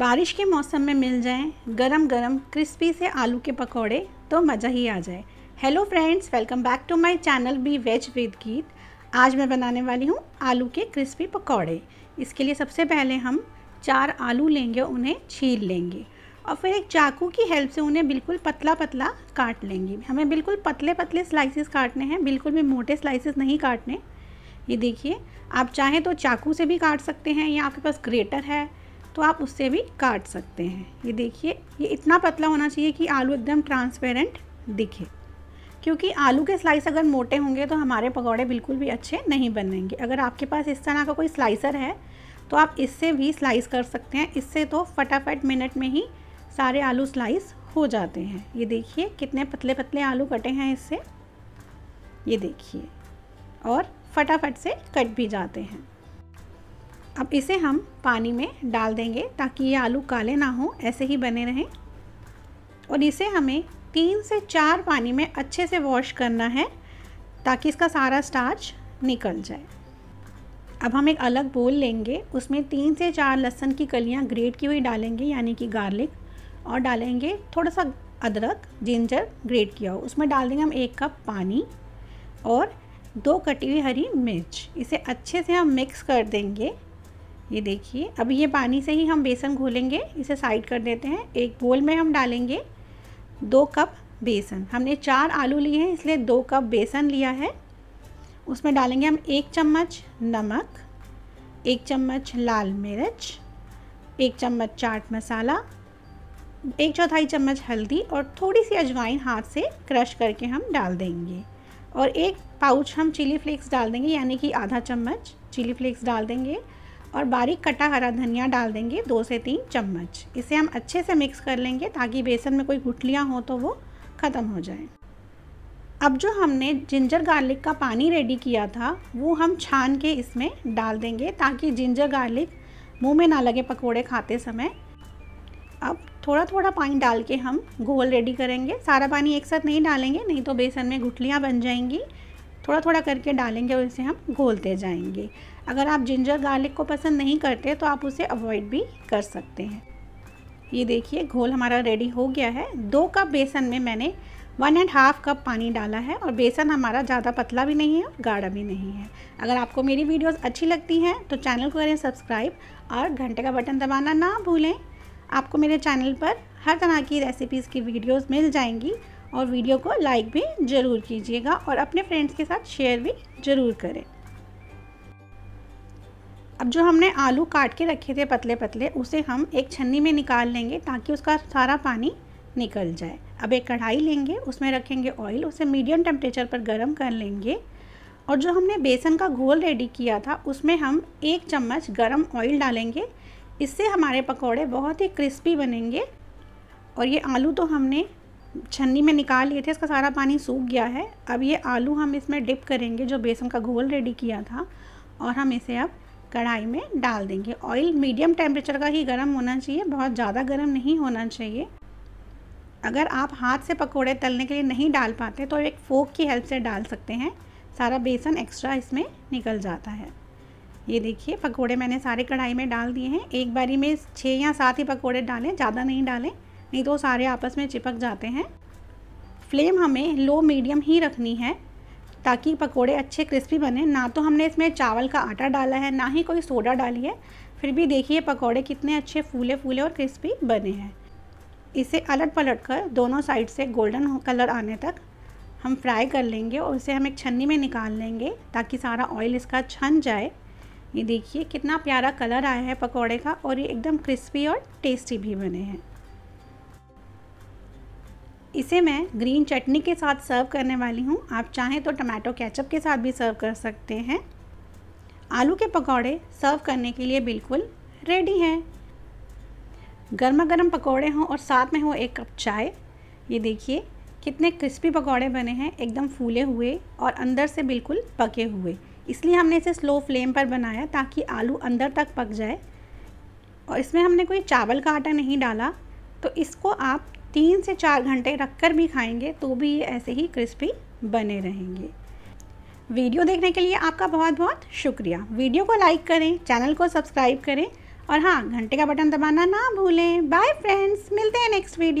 बारिश के मौसम में मिल जाएं गरम गरम क्रिस्पी से आलू के पकौड़े तो मज़ा ही आ जाए hello friends welcome back to my channel be veg with Geet आज मैं बनाने वाली हूँ आलू के क्रिस्पी पकौड़े इसके लिए सबसे पहले हम चार आलू लेंगे उन्हें छील लेंगे और फिर एक चाकू की हेल्प से उन्हें बिल्कुल पतला पतला काट लेंगे हमें बिल्कुल पतले पतले स्लाइसिस काटने हैं बिल्कुल भी मोटे स्लाइसिस नहीं काटने ये देखिए आप चाहें तो चाकू से भी काट सकते हैं या आपके पास ग्रेटर है तो आप उससे भी काट सकते हैं ये देखिए ये इतना पतला होना चाहिए कि आलू एकदम ट्रांसपेरेंट दिखे क्योंकि आलू के स्लाइस अगर मोटे होंगे तो हमारे पकौड़े बिल्कुल भी अच्छे नहीं बनेंगे अगर आपके पास इस तरह का कोई स्लाइसर है तो आप इससे भी स्लाइस कर सकते हैं इससे तो फटाफट मिनट में ही सारे आलू स्लाइस हो जाते हैं ये देखिए कितने पतले पतले आलू कटे हैं इससे ये देखिए और फटाफट से कट भी जाते हैं अब इसे हम पानी में डाल देंगे ताकि ये आलू काले ना हो ऐसे ही बने रहें और इसे हमें तीन से चार पानी में अच्छे से वॉश करना है ताकि इसका सारा स्टार्च निकल जाए अब हम एक अलग बोल लेंगे उसमें तीन से चार लहसुन की कलियां ग्रेट की हुई डालेंगे यानी कि गार्लिक और डालेंगे थोड़ा सा अदरक जिंजर ग्रेट किया हो उसमें डाल देंगे हम एक कप पानी और दो कटी हुई हरी मिर्च इसे अच्छे से हम मिक्स कर देंगे ये देखिए अब ये पानी से ही हम बेसन घोलेंगे इसे साइड कर देते हैं एक बोल में हम डालेंगे दो कप बेसन हमने चार आलू लिए हैं इसलिए दो कप बेसन लिया है उसमें डालेंगे हम एक चम्मच नमक एक चम्मच लाल मिर्च एक चम्मच चाट मसाला एक चौथाई चम्मच हल्दी और थोड़ी सी अजवाइन हाथ से क्रश करके हम डाल देंगे और एक पाउच हम चिली फ्लेक्स डाल देंगे यानी कि आधा चम्मच चिली फ्लेक्स डाल देंगे और बारीक कटा हरा धनिया डाल देंगे दो से तीन चम्मच इसे हम अच्छे से मिक्स कर लेंगे ताकि बेसन में कोई गुठलियाँ हो तो वो ख़त्म हो जाए अब जो हमने जिंजर गार्लिक का पानी रेडी किया था वो हम छान के इसमें डाल देंगे ताकि जिंजर गार्लिक मुंह में ना लगे पकोड़े खाते समय अब थोड़ा थोड़ा पानी डाल के हम घोल रेडी करेंगे सारा पानी एक साथ नहीं डालेंगे नहीं तो बेसन में गुठलियाँ बन जाएंगी थोड़ा थोड़ा करके डालेंगे और इसे हम घोलते जाएंगे अगर आप जिंजर गार्लिक को पसंद नहीं करते तो आप उसे अवॉइड भी कर सकते हैं ये देखिए घोल हमारा रेडी हो गया है दो कप बेसन में मैंने वन एंड हाफ कप पानी डाला है और बेसन हमारा ज़्यादा पतला भी नहीं है और गाढ़ा भी नहीं है अगर आपको मेरी वीडियोस अच्छी लगती हैं तो चैनल को करें सब्सक्राइब और घंटे का बटन दबाना ना भूलें आपको मेरे चैनल पर हर तरह की रेसिपीज़ की वीडियोस मिल जाएंगी और वीडियो को लाइक भी ज़रूर कीजिएगा और अपने फ्रेंड्स के साथ शेयर भी ज़रूर करें अब जो हमने आलू काट के रखे थे पतले पतले उसे हम एक छन्नी में निकाल लेंगे ताकि उसका सारा पानी निकल जाए अब एक कढ़ाई लेंगे उसमें रखेंगे ऑयल उसे मीडियम टेम्परेचर पर गर्म कर लेंगे और जो हमने बेसन का घोल रेडी किया था उसमें हम एक चम्मच गरम ऑयल डालेंगे इससे हमारे पकौड़े बहुत ही क्रिस्पी बनेंगे और ये आलू तो हमने छन्नी में निकाल लिए थे इसका सारा पानी सूख गया है अब ये आलू हम इसमें डिप करेंगे जो बेसन का घोल रेडी किया था और हम इसे अब कढ़ाई में डाल देंगे ऑयल मीडियम टेम्परेचर का ही गर्म होना चाहिए बहुत ज़्यादा गर्म नहीं होना चाहिए अगर आप हाथ से पकोड़े तलने के लिए नहीं डाल पाते तो एक फोक की हेल्प से डाल सकते हैं सारा बेसन एक्स्ट्रा इसमें निकल जाता है ये देखिए पकोड़े मैंने सारे कढ़ाई में डाल दिए हैं एक बारी में छः या सात ही पकोड़े डालें ज़्यादा नहीं डालें नहीं तो सारे आपस में चिपक जाते हैं फ्लेम हमें लो मीडियम ही रखनी है ताकि पकोड़े अच्छे क्रिस्पी बने ना तो हमने इसमें चावल का आटा डाला है ना ही कोई सोडा डाली है फिर भी देखिए पकोड़े कितने अच्छे फूले फूले और क्रिस्पी बने हैं इसे अलट पलट कर दोनों साइड से गोल्डन कलर आने तक हम फ्राई कर लेंगे और इसे हम एक छन्नी में निकाल लेंगे ताकि सारा ऑयल इसका छन जाए ये देखिए कितना प्यारा कलर आया है पकौड़े का और ये एकदम क्रिस्पी और टेस्टी भी बने हैं इसे मैं ग्रीन चटनी के साथ सर्व करने वाली हूँ आप चाहें तो टमाटो केचप के साथ भी सर्व कर सकते हैं आलू के पकौड़े सर्व करने के लिए बिल्कुल रेडी हैं गर्मा गर्म पकौड़े हों और साथ में हो एक कप चाय ये देखिए कितने क्रिस्पी पकौड़े बने हैं एकदम फूले हुए और अंदर से बिल्कुल पके हुए इसलिए हमने इसे स्लो फ्लेम पर बनाया ताकि आलू अंदर तक पक जाए और इसमें हमने कोई चावल का आटा नहीं डाला तो इसको आप तीन से चार घंटे रख कर भी खाएंगे तो भी ये ऐसे ही क्रिस्पी बने रहेंगे वीडियो देखने के लिए आपका बहुत बहुत शुक्रिया वीडियो को लाइक करें चैनल को सब्सक्राइब करें और हाँ घंटे का बटन दबाना ना भूलें बाय फ्रेंड्स मिलते हैं नेक्स्ट वीडियो